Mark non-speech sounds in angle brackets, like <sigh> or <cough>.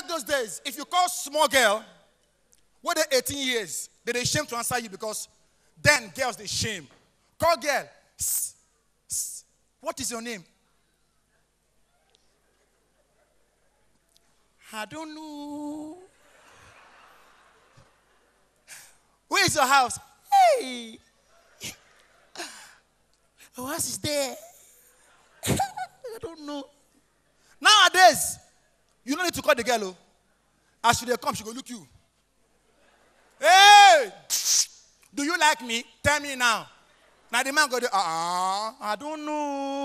back those days, if you call small girl, what they 18 years, they are ashamed to answer you because then girls they shame. Call girl, s- s- what is your name? I don't know. Where is your house? Hey, our house there. <laughs> I don't know. Nowadays, to call the girl. Oh. As she come, she go look you. Hey, do you like me? Tell me now. Now the man go, ah, uh-uh, I don't know.